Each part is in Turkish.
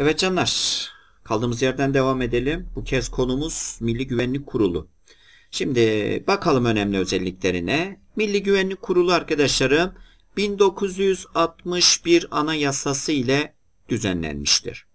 Evet canlar, kaldığımız yerden devam edelim. Bu kez konumuz Milli Güvenlik Kurulu. Şimdi bakalım önemli özelliklerine. Milli Güvenlik Kurulu arkadaşlarım 1961 Anayasası ile düzenlenmiştir.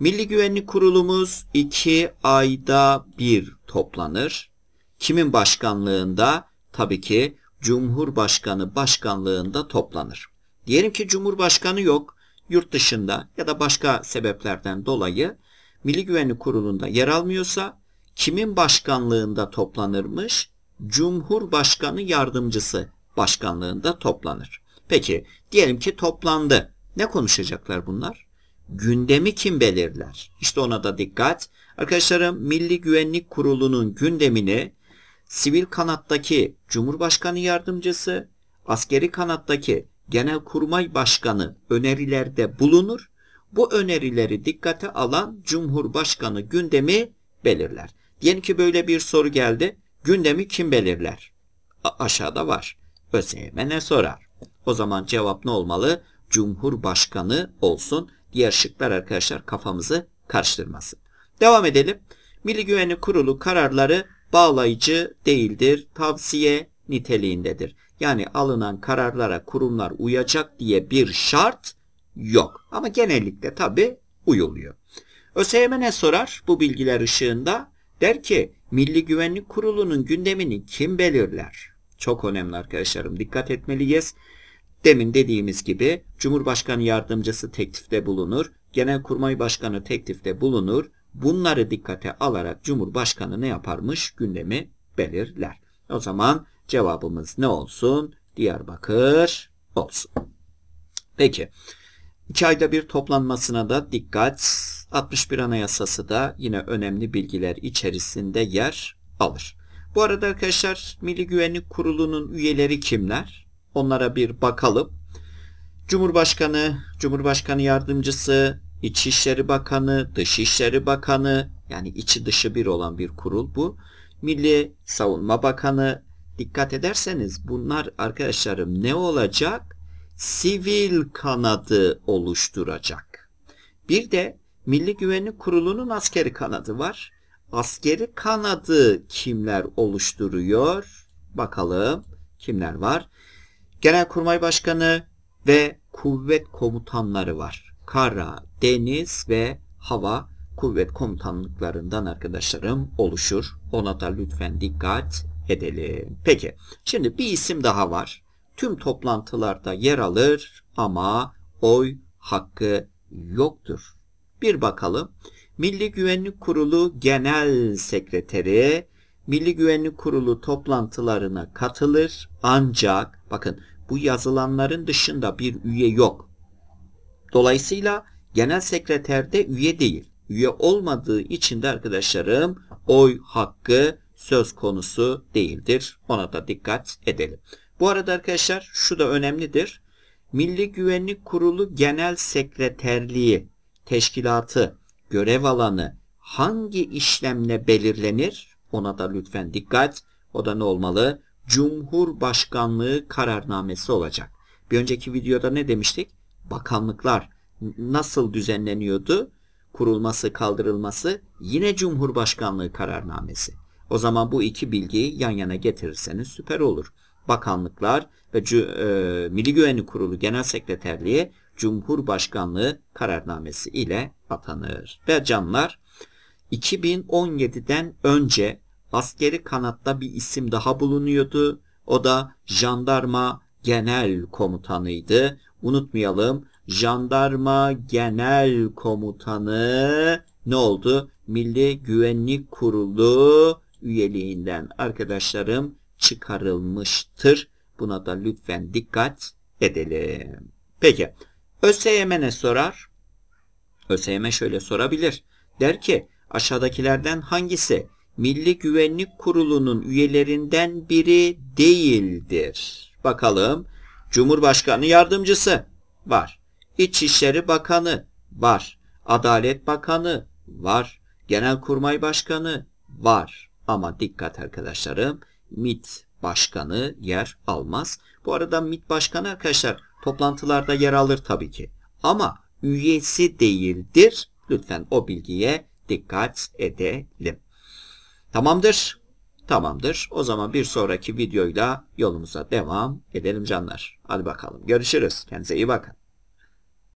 Milli Güvenlik Kurulumuz 2 ayda bir toplanır. Kimin başkanlığında? Tabii ki Cumhurbaşkanı başkanlığında toplanır. Diyelim ki Cumhurbaşkanı yok yurt dışında ya da başka sebeplerden dolayı Milli Güvenlik Kurulu'nda yer almıyorsa kimin başkanlığında toplanırmış? Cumhurbaşkanı yardımcısı başkanlığında toplanır. Peki diyelim ki toplandı. Ne konuşacaklar bunlar? Gündemi kim belirler? İşte ona da dikkat. Arkadaşlarım Milli Güvenlik Kurulu'nun gündemini sivil kanattaki Cumhurbaşkanı yardımcısı, askeri kanattaki Genelkurmay Başkanı önerilerde bulunur. Bu önerileri dikkate alan Cumhurbaşkanı gündemi belirler. Diyelim ki böyle bir soru geldi. Gündemi kim belirler? A aşağıda var. ÖSYM'e sorar. O zaman cevap ne olmalı? Cumhurbaşkanı olsun. Diğer şıklar arkadaşlar kafamızı karıştırmasın. Devam edelim. Milli Güvenlik Kurulu kararları bağlayıcı değildir. Tavsiye niteliğindedir. Yani alınan kararlara kurumlar uyacak diye bir şart yok. Ama genellikle tabi uyuluyor. ÖSYM ne sorar bu bilgiler ışığında? Der ki Milli Güvenlik Kurulu'nun gündemini kim belirler? Çok önemli arkadaşlarım dikkat etmeliyiz. Demin dediğimiz gibi Cumhurbaşkanı yardımcısı teklifte bulunur. Genelkurmay Başkanı teklifte bulunur. Bunları dikkate alarak Cumhurbaşkanı ne yaparmış? Gündemi belirler. O zaman Cevabımız ne olsun? Diyarbakır olsun. Peki. 2 ayda bir toplanmasına da dikkat. 61 Anayasası da yine önemli bilgiler içerisinde yer alır. Bu arada arkadaşlar Milli Güvenlik Kurulu'nun üyeleri kimler? Onlara bir bakalım. Cumhurbaşkanı, Cumhurbaşkanı Yardımcısı, İçişleri Bakanı, Dışişleri Bakanı yani içi dışı bir olan bir kurul bu. Milli Savunma Bakanı, dikkat ederseniz bunlar arkadaşlarım ne olacak? Sivil kanadı oluşturacak. Bir de Milli Güvenlik Kurulu'nun askeri kanadı var. Askeri kanadı kimler oluşturuyor? Bakalım kimler var? Genelkurmay Başkanı ve kuvvet komutanları var. Kara, deniz ve hava kuvvet komutanlıklarından arkadaşlarım oluşur. Ona da lütfen dikkat edelim. Peki şimdi bir isim daha var. Tüm toplantılarda yer alır ama oy hakkı yoktur. Bir bakalım. Milli Güvenlik Kurulu Genel Sekreteri Milli Güvenlik Kurulu toplantılarına katılır ancak bakın bu yazılanların dışında bir üye yok. Dolayısıyla genel sekreter de üye değil. Üye olmadığı için de arkadaşlarım oy hakkı söz konusu değildir. Ona da dikkat edelim. Bu arada arkadaşlar şu da önemlidir. Milli Güvenlik Kurulu Genel Sekreterliği teşkilatı görev alanı hangi işlemle belirlenir? Ona da lütfen dikkat. O da ne olmalı? Cumhurbaşkanlığı kararnamesi olacak. Bir önceki videoda ne demiştik? Bakanlıklar nasıl düzenleniyordu? Kurulması, kaldırılması yine Cumhurbaşkanlığı kararnamesi. O zaman bu iki bilgiyi yan yana getirirseniz süper olur. Bakanlıklar ve e, Milli Güvenlik Kurulu Genel Sekreterliği Cumhurbaşkanlığı kararnamesi ile atanır. Ve canlar 2017'den önce askeri kanatta bir isim daha bulunuyordu. O da jandarma genel komutanıydı. Unutmayalım jandarma genel komutanı ne oldu? Milli Güvenlik Kurulu üyeliğinden arkadaşlarım çıkarılmıştır. Buna da lütfen dikkat edelim. Peki ÖSYM ne sorar? ÖSYM şöyle sorabilir. Der ki aşağıdakilerden hangisi Milli Güvenlik Kurulu'nun üyelerinden biri değildir? Bakalım. Cumhurbaşkanı yardımcısı var. İçişleri Bakanı var. Adalet Bakanı var. Genelkurmay Başkanı var. Ama dikkat arkadaşlarım MIT başkanı yer almaz. Bu arada MIT başkanı arkadaşlar toplantılarda yer alır tabii ki. Ama üyesi değildir. Lütfen o bilgiye dikkat edelim. Tamamdır. Tamamdır. O zaman bir sonraki videoyla yolumuza devam edelim canlar. Hadi bakalım. Görüşürüz. Kendinize iyi bakın.